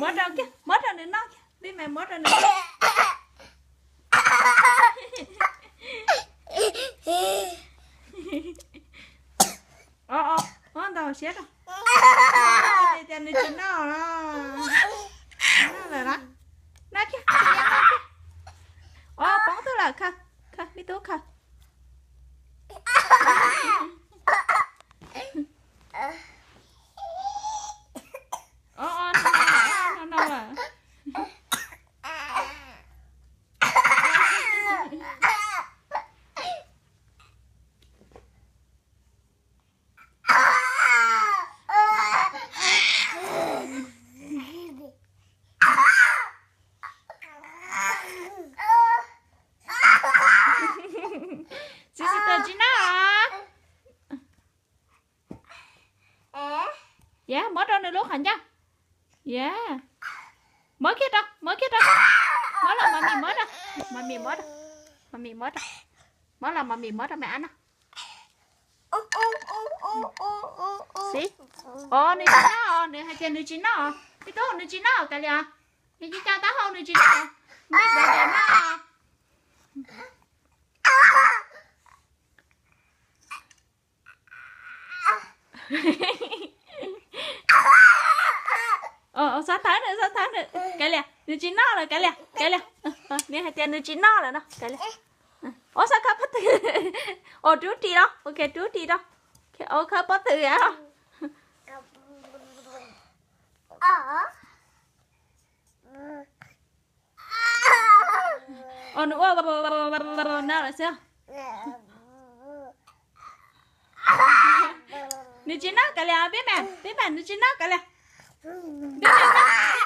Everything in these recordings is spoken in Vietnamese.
mất rồi kia mất rồi đến nó kia đi mẹ mất rồi nữa ờ ờ con đâu chết rồi đi tiền đi chín đâu đó nó là đó nó kia nó kia ờ bóng tôi là khờ khờ biết tôi khờ dạ mở ra này luôn hành nha dạ mở kia ra mở kia ra mở là mà mì mở ra mà mì mở ra mà mì mở ra mở là mà mì mở ra mẹ ăn nè sí ô nè chị nó nè hai chân nè chị nó cái đó nè chị nó cái liền nè chị cha tá hông nè chị nó nè bé bé nó Hehehe cái liền nữ chín nó là cái liền cái liền nên hai tiền nữ chín nó là nó cái liền ô sao khắp bất tử ô chú đi đó ok chú đi đó ô khắp bất tử à ô nữ ô bà bà bà bà nào là sao nữ chín nó cái liền biết mẹ biết mẹ nữ chín nó cái liền biết mẹ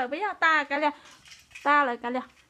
là bây giờ ta cái liền, ta là cái liền.